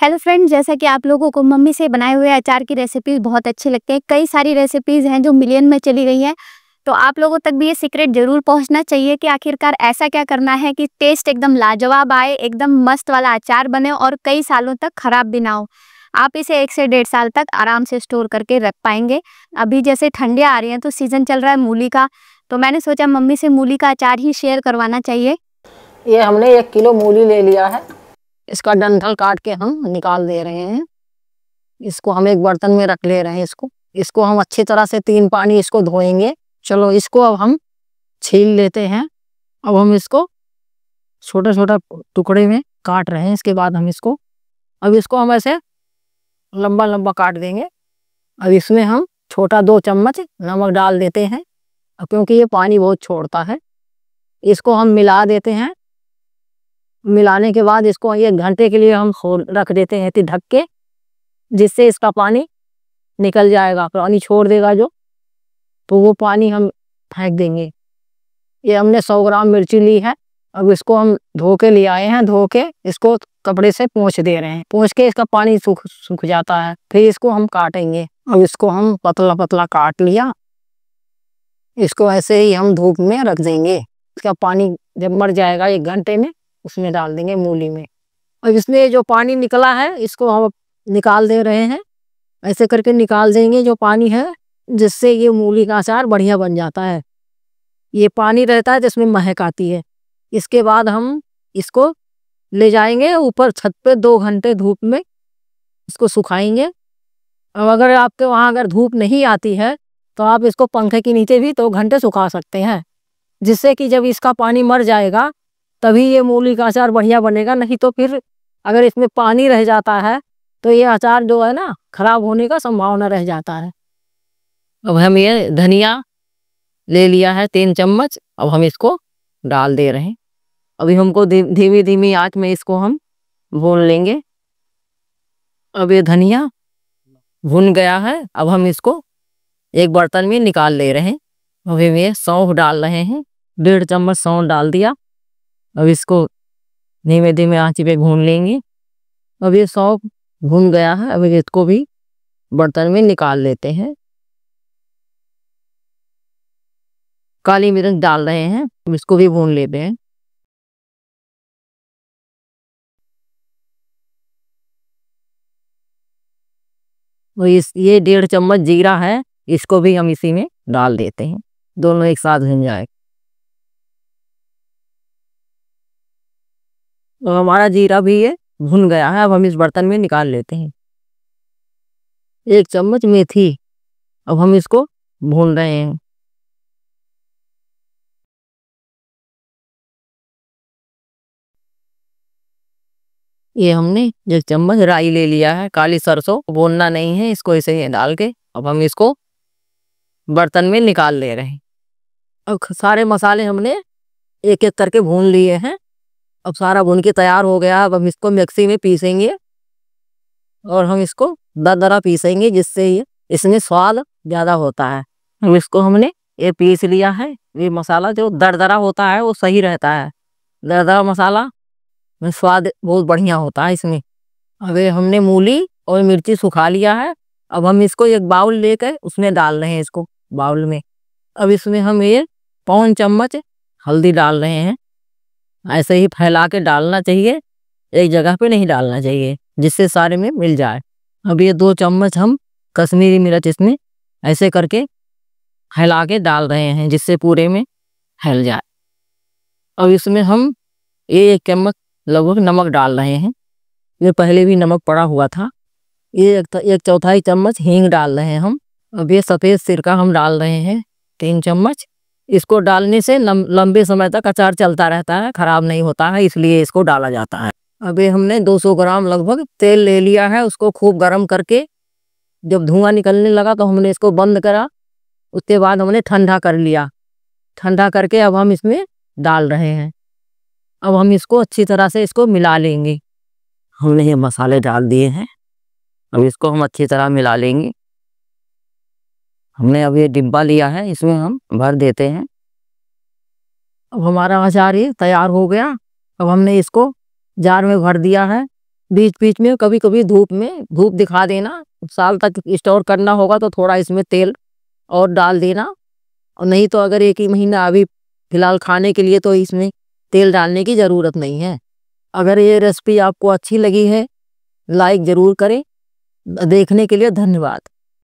hello friend जैसा कि आप लोगों को मम्मी से बनाए हुए अचार की रेसिपीज बहुत अच्छी लगती है कई सारी रेसिपीज हैं जो मिलियन में चली गई है तो आप लोगों तक भी ये सीक्रेट जरूर पहुंचना चाहिए कि आखिरकार ऐसा क्या करना है कि टेस्ट एकदम लाजवाब आए एकदम मस्त वाला अचार बने और कई सालों तक खराब भी ना हो आप इसे एक से डेढ़ साल तक आराम से स्टोर करके रख पाएंगे अभी जैसे ठंडियाँ आ रही हैं तो सीज़न चल रहा है मूली का तो मैंने सोचा मम्मी से मूली का अचार ही शेयर करवाना चाहिए ये हमने एक किलो मूली ले लिया है इसका डंठल काट के हम निकाल दे रहे हैं इसको हम एक बर्तन में रख ले रहे हैं इसको इसको हम अच्छी तरह से तीन पानी इसको धोएंगे चलो इसको अब हम छील लेते हैं अब हम इसको छोटा छोटा टुकड़े में काट रहे हैं इसके बाद हम इसको अब इसको हम ऐसे लंबा लंबा काट देंगे अब इसमें हम छोटा दो चम्मच नमक डाल देते हैं क्योंकि ये पानी बहुत छोड़ता है इसको हम मिला देते हैं मिलाने के बाद इसको एक घंटे के लिए हम खोल रख देते हैं ढक के जिससे इसका पानी निकल जाएगा पानी छोड़ देगा जो तो वो पानी हम फेंक देंगे ये हमने सौ ग्राम मिर्ची ली है अब इसको हम धो के ले आए हैं धो के इसको कपड़े से पोंछ दे रहे हैं पोंछ के इसका पानी सूख सूख जाता है फिर इसको हम काटेंगे अब इसको हम पतला पतला काट लिया इसको ऐसे ही हम धूप में रख देंगे इसका पानी जब मर जाएगा एक घंटे में उसमें डाल देंगे मूली में और इसमें जो पानी निकला है इसको हम निकाल दे रहे हैं ऐसे करके निकाल देंगे जो पानी है जिससे ये मूली का अचार बढ़िया बन जाता है ये पानी रहता है जिसमें महक आती है इसके बाद हम इसको ले जाएंगे ऊपर छत पे दो घंटे धूप में इसको सुखाएंगे अब अगर आपके वहाँ अगर धूप नहीं आती है तो आप इसको पंखे के नीचे भी दो तो घंटे सुखा सकते हैं जिससे कि जब इसका पानी मर जाएगा तभी ये मूली का अचार बढ़िया बनेगा नहीं तो फिर अगर इसमें पानी रह जाता है तो ये अचार जो है ना खराब होने का संभावना रह जाता है अब हम ये धनिया ले लिया है तीन चम्मच अब हम इसको डाल दे रहे हैं अभी हमको धीमी धीमी आंच में इसको हम भून लेंगे अब ये धनिया भुन गया है अब हम इसको एक बर्तन में निकाल ले रहे हैं अभी हम ये सौंफ डाल रहे हैं डेढ़ चम्मच सौंफ डाल दिया अब इसको धीमे धीमे आँच पे भून लेंगे अब ये सौंप भून गया है अब इसको भी बर्तन में निकाल लेते हैं काली मिर्च डाल रहे हैं अब इसको भी भून लेते हैं और इस ये डेढ़ चम्मच जीरा है इसको भी हम इसी में डाल देते हैं दोनों एक साथ भून जाए तो हमारा जीरा भी ये भुन गया है अब हम इस बर्तन में निकाल लेते हैं एक चम्मच मेथी अब हम इसको भून रहे हैं ये हमने एक चम्मच राई ले लिया है काली सरसों भूनना नहीं है इसको ऐसे ही डाल के अब हम इसको बर्तन में निकाल ले रहे हैं अब सारे मसाले हमने एक एक करके भून लिए हैं अब सारा भुन के तैयार हो गया अब हम इसको मिक्सी में पीसेंगे और हम इसको दर दरा पीसेंगे जिससे ये इसमें स्वाद ज़्यादा होता है अब इसको हमने ये पीस लिया है ये मसाला जो दरदरा होता है वो सही रहता है दरदरा मसाला में स्वाद बहुत बढ़िया होता है इसमें अब ये हमने मूली और मिर्ची सुखा लिया है अब हम इसको एक बाउल लेकर उसमें डाल रहे हैं इसको बाउल में अब इसमें हम ये पौन चम्मच हल्दी डाल रहे हैं ऐसे ही फैला के डालना चाहिए एक जगह पे नहीं डालना चाहिए जिससे सारे में मिल जाए अब ये दो चम्मच हम कश्मीरी मिर्च इसमें ऐसे करके फैला के डाल रहे हैं जिससे पूरे में फैल जाए अब इसमें हम ये एक चम्मच लगभग नमक डाल रहे हैं ये पहले भी नमक पड़ा हुआ था ये एक, एक चौथाई चम्मच हींग डाल रहे हैं हम अब ये सफ़ेद सिरका हम डाल रहे हैं तीन चम्मच इसको डालने से लंबे समय तक अचार चलता रहता है खराब नहीं होता है इसलिए इसको डाला जाता है अभी हमने 200 ग्राम लगभग तेल ले लिया है उसको खूब गर्म करके जब धुआं निकलने लगा तो हमने इसको बंद करा उसके बाद हमने ठंडा कर लिया ठंडा करके अब हम इसमें डाल रहे हैं अब हम इसको अच्छी तरह से इसको मिला लेंगे हमने ये मसाले डाल दिए हैं अब इसको हम अच्छी तरह मिला लेंगे हमने अब ये डिब्बा लिया है इसमें हम भर देते हैं अब हमारा अचार ये तैयार हो गया अब हमने इसको जार में भर दिया है बीच बीच में कभी कभी धूप में धूप दिखा देना साल तक स्टोर करना होगा तो थोड़ा इसमें तेल और डाल देना और नहीं तो अगर एक ही महीना अभी फ़िलहाल खाने के लिए तो इसमें तेल डालने की ज़रूरत नहीं है अगर ये रेसिपी आपको अच्छी लगी है लाइक ज़रूर करें देखने के लिए धन्यवाद